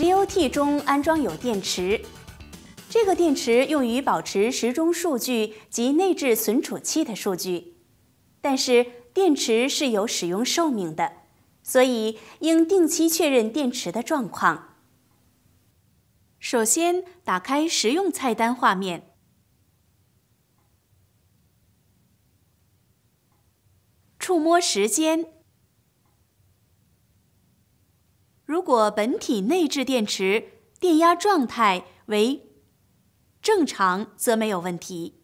GOT 中安装有电池，这个电池用于保持时钟数据及内置存储器的数据。但是电池是有使用寿命的，所以应定期确认电池的状况。首先打开实用菜单画面，触摸时间。如果本体内置电池电压状态为正常，则没有问题。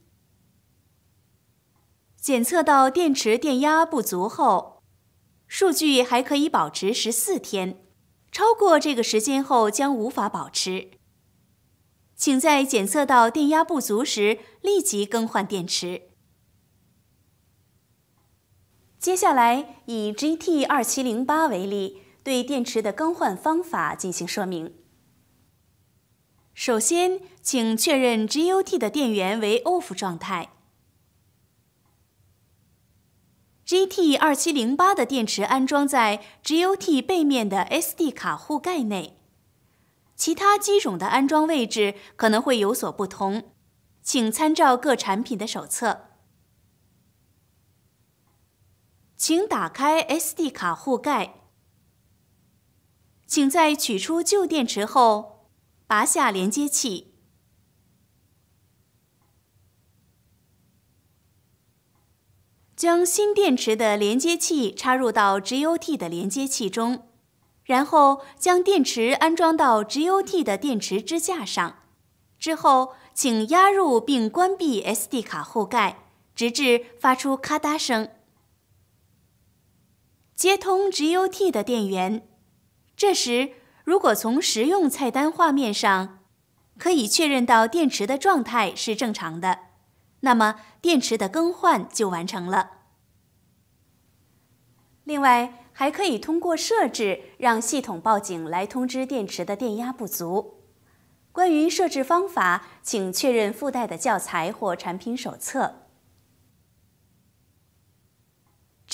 检测到电池电压不足后，数据还可以保持十四天，超过这个时间后将无法保持。请在检测到电压不足时立即更换电池。接下来以 GT 二七零八为例。对电池的更换方法进行说明。首先，请确认 GUT 的电源为 OFF 状态。GT 二七零八的电池安装在 GUT 背面的 SD 卡护盖内，其他机种的安装位置可能会有所不同，请参照各产品的手册。请打开 SD 卡护盖。请在取出旧电池后，拔下连接器。将新电池的连接器插入到 GOT 的连接器中，然后将电池安装到 GOT 的电池支架上。之后，请压入并关闭 SD 卡后盖，直至发出咔嗒声。接通 GOT 的电源。这时，如果从实用菜单画面上可以确认到电池的状态是正常的，那么电池的更换就完成了。另外，还可以通过设置让系统报警来通知电池的电压不足。关于设置方法，请确认附带的教材或产品手册。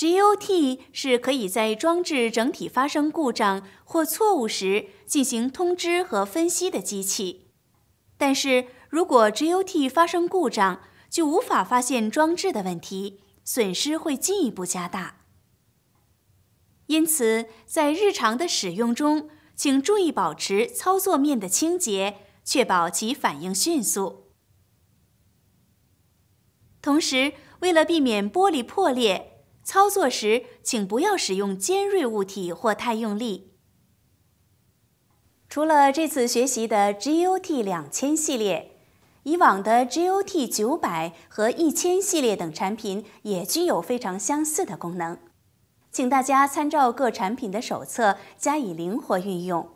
GOT 是可以在装置整体发生故障或错误时进行通知和分析的机器，但是如果 GOT 发生故障，就无法发现装置的问题，损失会进一步加大。因此，在日常的使用中，请注意保持操作面的清洁，确保其反应迅速。同时，为了避免玻璃破裂，操作时，请不要使用尖锐物体或太用力。除了这次学习的 GOT 两千系列，以往的 GOT 九百和一千系列等产品也具有非常相似的功能，请大家参照各产品的手册加以灵活运用。